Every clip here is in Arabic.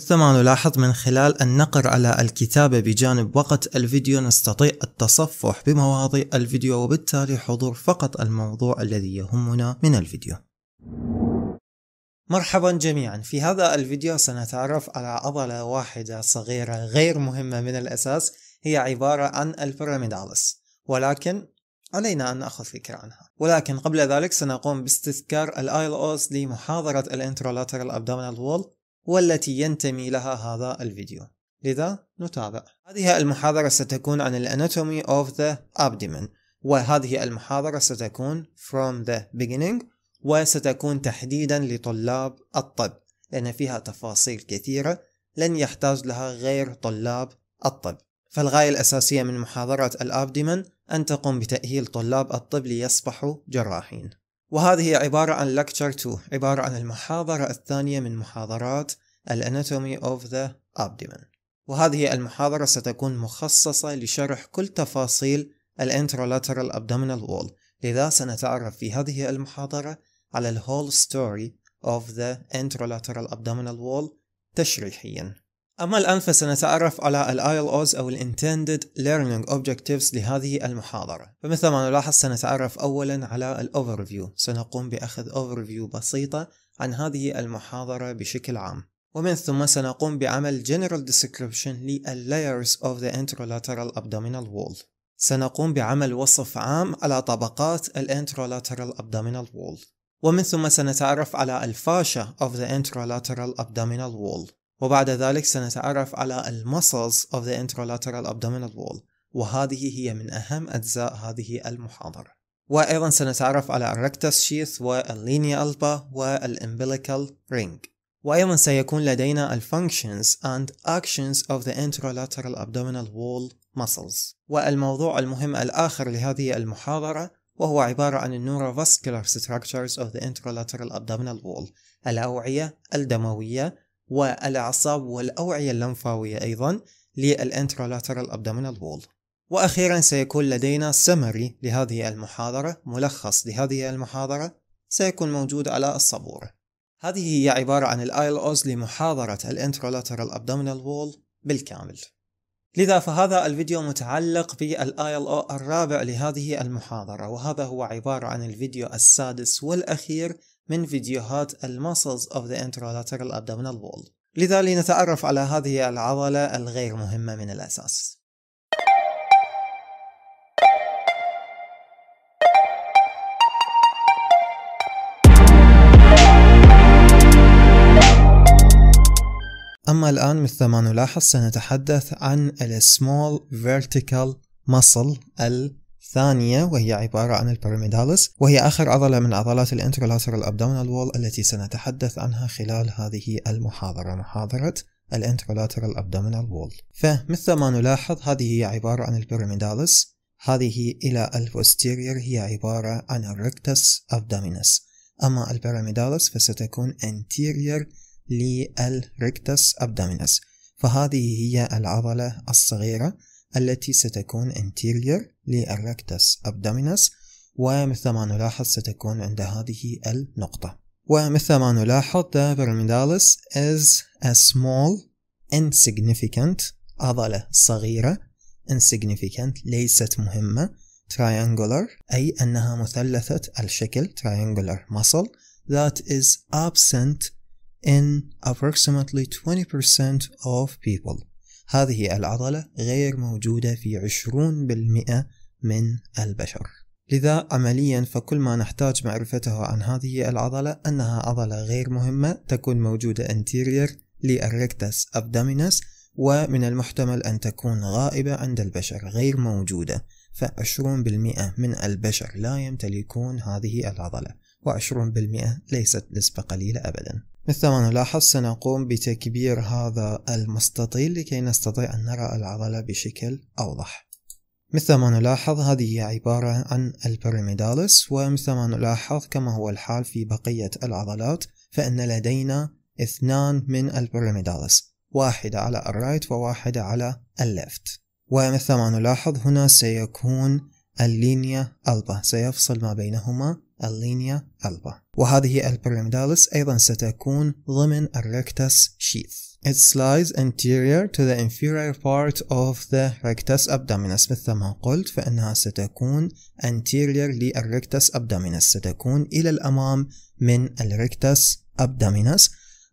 مثل ما نلاحظ من خلال النقر على الكتابة بجانب وقت الفيديو نستطيع التصفح بمواضيع الفيديو وبالتالي حضور فقط الموضوع الذي يهمنا من الفيديو مرحبا جميعا في هذا الفيديو سنتعرف على عضلة واحدة صغيرة غير مهمة من الأساس هي عبارة عن البيراميدالس ولكن علينا أن نأخذ فكرة عنها ولكن قبل ذلك سنقوم باستذكار ال اوس لمحاضرة الانترولاترال abdominal wall والتي ينتمي لها هذا الفيديو لذا نتابع هذه المحاضرة ستكون عن الاناتومي of the abdomen وهذه المحاضرة ستكون from the beginning وستكون تحديدا لطلاب الطب لأن فيها تفاصيل كثيرة لن يحتاج لها غير طلاب الطب فالغاية الأساسية من محاضرة الأبدمن أن تقوم بتأهيل طلاب الطب ليصبحوا جراحين وهذه عبارة عن Lecture 2 عبارة عن المحاضرة الثانية من محاضرات Anatomy of the Abdomen وهذه المحاضرة ستكون مخصصة لشرح كل تفاصيل Interlateral abdominal wall لذا سنتعرف في هذه المحاضرة على الهول ستوري of the Interlateral abdominal wall تشريحيا أما الآن فسنتعرف على الـ ILOs أو الـ Intended Learning Objectives لهذه المحاضرة فمثل ما نلاحظ سنتعرف أولا على الـ Overview سنقوم بأخذ Overview بسيطة عن هذه المحاضرة بشكل عام ومن ثم سنقوم بعمل General Description للـ Layers of the Interlateral Abdominal Wall سنقوم بعمل وصف عام على طبقات الـ Interlateral Abdominal Wall ومن ثم سنتعرف على الفاشة of the Interlateral Abdominal Wall وبعد ذلك سنتعرف على ال muscles of the interlateral abdominal wall وهذه هي من أهم أجزاء هذه المحاضرة وأيضا سنتعرف على الركتس شيث واللينيا ألبا والإمبليكال رينج وأيضا سيكون لدينا ال functions and actions of the interlateral abdominal wall muscles والموضوع المهم الآخر لهذه المحاضرة وهو عبارة عن النوروفاسكولار structures of the interlateral abdominal wall الأوعية الدموية والأعصاب والأوعية اللمفاوية أيضا للانترولاترال ابدومينال وول وأخيرا سيكون لدينا سمري لهذه المحاضرة ملخص لهذه المحاضرة سيكون موجود على الصبورة هذه هي عبارة عن الايل اوز لمحاضرة الانترولاترال ابدومينال وول بالكامل لذا فهذا الفيديو متعلق بالاي ال او الرابع لهذه المحاضرة وهذا هو عبارة عن الفيديو السادس والاخير من فيديوهات المسلز of the intralateral Abdominal Wall لذا لنتعرف على هذه العضلة الغير مهمة من الأساس أما الآن مثل ما نلاحظ سنتحدث عن الـ Small Vertical Muscle الثانية وهي عبارة عن البيراميدالس وهي آخر عضلة من عضلات الانترلاترال abdominal وول التي سنتحدث عنها خلال هذه المحاضرة محاضرة الانترلاترال abdominal وول فمثل ما نلاحظ هذه هي عبارة عن البيراميدالس هذه إلى البوستيرير هي عبارة عن الركتس ابدومينس أما البيراميدالس فستكون انتيرير للركتس ابدومينس فهذه هي العضلة الصغيرة التي ستكون anterior للركتس abdominis ومثل ما نلاحظ ستكون عند هذه النقطة ومثل ما نلاحظ the pyramidalis is a small insignificant عضلة صغيرة insignificant ليست مهمة triangular أي أنها مثلثة الشكل triangular muscle that is absent in approximately 20% of people هذه العضلة غير موجودة في 20% من البشر لذا عمليا فكل ما نحتاج معرفته عن هذه العضلة أنها عضلة غير مهمة تكون موجودة anterior للريكتس abdominis ومن المحتمل أن تكون غائبة عند البشر غير موجودة فعشرون بالمئة من البشر لا يمتلكون هذه العضلة وعشرون بالمئة ليست نسبة قليلة أبدا مثل ما نلاحظ سنقوم بتكبير هذا المستطيل لكي نستطيع أن نرى العضلة بشكل أوضح مثل ما نلاحظ هذه هي عبارة عن البيراميدالس ومثل ما نلاحظ كما هو الحال في بقية العضلات فإن لدينا اثنان من البيراميدالس واحدة على الرايت وواحدة على الليفت ومثل ما نلاحظ هنا سيكون اللينيا ألبا سيفصل ما بينهما اللينيا ألبا وهذه البيراميدالس أيضا ستكون ضمن الركتس شيث It slides anterior to the inferior part of the rectus abdominis مثل ما قلت فإنها ستكون anterior للrectus abdominis ستكون إلى الأمام من الrectus abdominis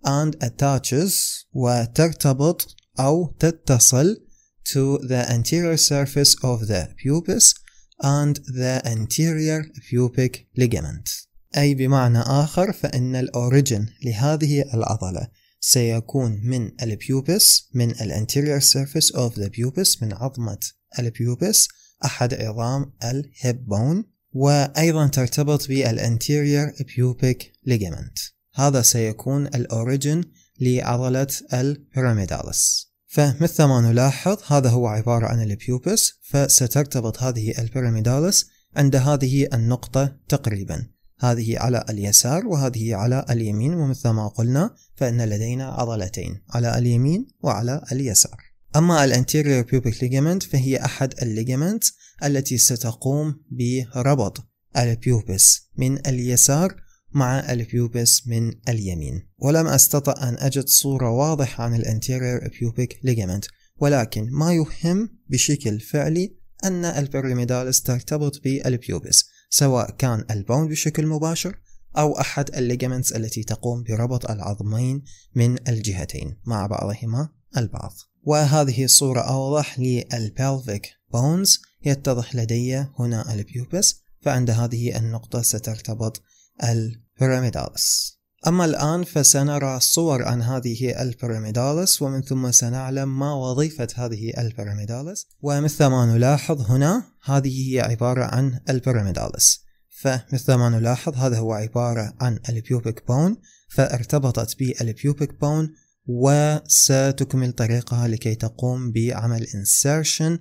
and attaches وترتبط أو تتصل to the anterior surface of the pubis and the anterior pubic ligament أي بمعنى آخر فإن الأوريجن لهذه العضلة سيكون من البيوبس من الانتيريور سيرفيس اوف ذا بيوبس من عظمة البيوبس أحد عظام الهيب بون وأيضا ترتبط بالانتيريور بيوبيك ليجمنت هذا سيكون الأوريجن لعضلة البيراميدالس فمثل ما نلاحظ هذا هو عبارة عن البيوبس فسترتبط هذه البيراميدالس عند هذه النقطة تقريبا هذه على اليسار وهذه على اليمين ومثل ما قلنا فإن لدينا عضلتين على اليمين وعلى اليسار أما الانتيريور pubic ليجمنت فهي أحد الليجمنت التي ستقوم بربط البيوبس من اليسار مع البيوبس من اليمين ولم أستطع أن أجد صورة واضحة عن الانتيرير بيوبيك ليجمنت ولكن ما يهم بشكل فعلي أن البريميدالس ترتبط بالبيوبس سواء كان البون بشكل مباشر أو أحد الليجمنتس التي تقوم بربط العظمين من الجهتين مع بعضهما البعض وهذه الصورة أوضح للبلفيك بونز يتضح لدي هنا البيوبس فعند هذه النقطة سترتبط البيراميدالس أما الآن فسنرى صور عن هذه البيراميدالس ومن ثم سنعلم ما وظيفة هذه البيراميدالس ومثل ما نلاحظ هنا هذه هي عبارة عن البيراميدالس فمثل ما نلاحظ هذا هو عبارة عن البيوبيك بون فارتبطت بالبيوبيك بون وستكمل طريقها لكي تقوم بعمل insertion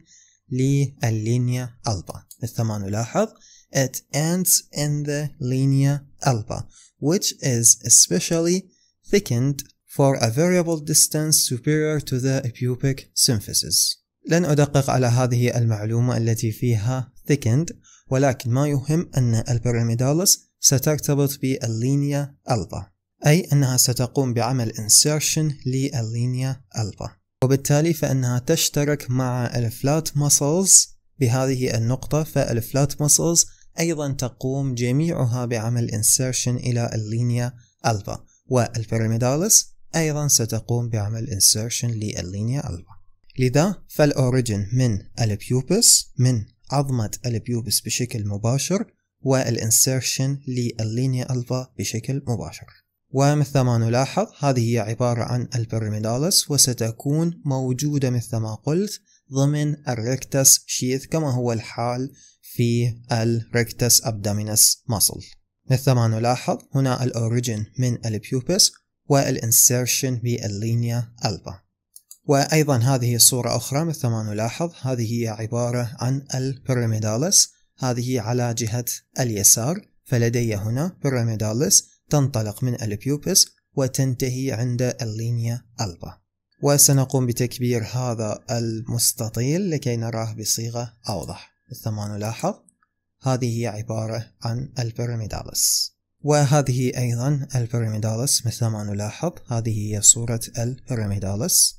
للينيا ألبا مثل ما نلاحظ It ends in the linea alba, which is especially thickened for a variable distance superior to the pubic symphysis. لن أدقق على هذه المعلومة التي فيها thickened ولكن ما يهم أن البيراميدالس سترتبط باللينيا ألبا أي أنها ستقوم بعمل insertion للينيا ألبا وبالتالي فإنها تشترك مع الفلات muscles بهذه النقطة فالفلات مسلز أيضا تقوم جميعها بعمل insertion إلى اللينيا ألفا والبيراميدالس أيضا ستقوم بعمل insertion للينيا ألفا لذا فالأوريجن من البيوبس من عظمة البيوبس بشكل مباشر والانسيرشن للينيا ألفا بشكل مباشر ومثل ما نلاحظ هذه هي عبارة عن البيراميدالس وستكون موجودة مثل ما قلت ضمن الريكتس شيث كما هو الحال في الريكتس ابدامينس ماسل مثل ما نلاحظ هنا الأوريجن من البيوبس والإنسيرشن باللينيا ألبا وأيضا هذه صورة أخرى مثل ما نلاحظ هذه هي عبارة عن البيراميدالس هذه على جهة اليسار فلدي هنا بيراميدالس تنطلق من البيوبس وتنتهي عند اللينيا ألبا وسنقوم بتكبير هذا المستطيل لكي نراه بصيغة أوضح ثم نلاحظ هذه هي عبارة عن البيراميدالس وهذه أيضا البيراميدالس مثل ما نلاحظ هذه هي صورة البيراميدالس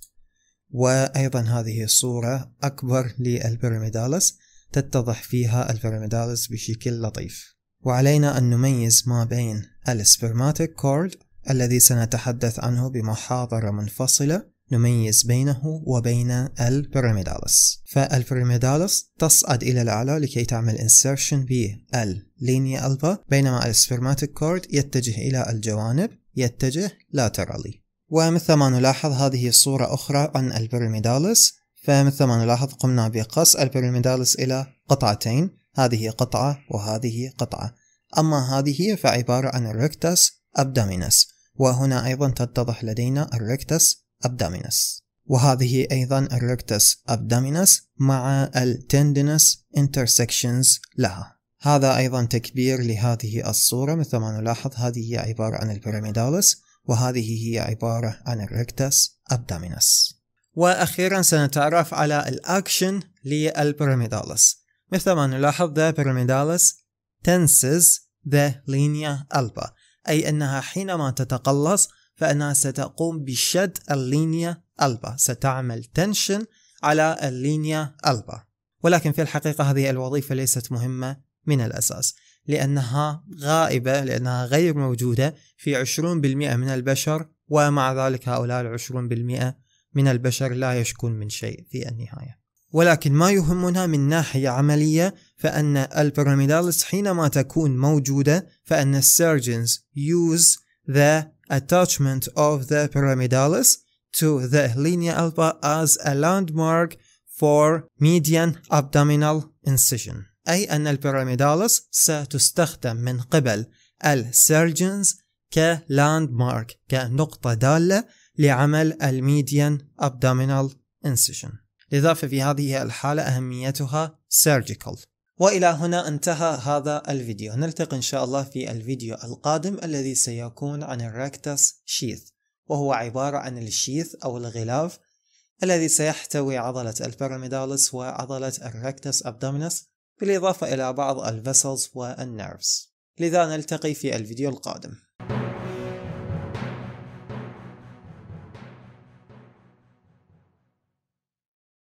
وأيضا هذه الصورة أكبر للبيراميدالس تتضح فيها البيراميدالس بشكل لطيف وعلينا أن نميز ما بين السبرماتيك كورد الذي سنتحدث عنه بمحاضرة منفصلة نميز بينه وبين البيراميدالس فالبيراميدالس تصعد إلى الأعلى لكي تعمل insertion باللينيا ألبا بينما السفرماتيك كورد يتجه إلى الجوانب يتجه laterally ومثل ما نلاحظ هذه صورة أخرى عن البيراميدالس فمثل ما نلاحظ قمنا بقص البيراميدالس إلى قطعتين هذه قطعة وهذه قطعة أما هذه فعبارة عن الريكتاس أبدامينس وهنا أيضا تتضح لدينا الريكتاس abdominis وهذه أيضا الريكتس abdominis مع التندنس intersections لها هذا أيضا تكبير لهذه الصورة مثل ما نلاحظ هذه هي عبارة عن البيراميدالس وهذه هي عبارة عن الريكتس abdominis وأخيرا سنتعرف على الأكشن للبيراميدالس مثل ما نلاحظ the pyramidalis tenses the linea alba أي أنها حينما تتقلص فأنها ستقوم بشد اللينيا ألبا ستعمل تنشن على اللينيا ألبا ولكن في الحقيقة هذه الوظيفة ليست مهمة من الأساس لأنها غائبة لأنها غير موجودة في 20% من البشر ومع ذلك هؤلاء ال 20% من البشر لا يشكون من شيء في النهاية ولكن ما يهمنا من ناحية عملية فأن البيراميدالس حينما تكون موجودة فأن السيرجنز يوز ذا attachment of the pyramidalis to the linea alba as a landmark for median abdominal incision أي أن البيراميدالس ستستخدم من قبل السيرجنز كلاند مارك كنقطة دالة لعمل الميديان abdominal incision لذا ففي هذه الحالة أهميتها surgical والى هنا انتهى هذا الفيديو نلتقي ان شاء الله في الفيديو القادم الذي سيكون عن الركتس شيث وهو عبارة عن الشيث او الغلاف الذي سيحتوي عضلة البيراميدالس وعضلة الركتس أبدامينس بالإضافة إلى بعض الفيسلز والنيرفز لذا نلتقي في الفيديو القادم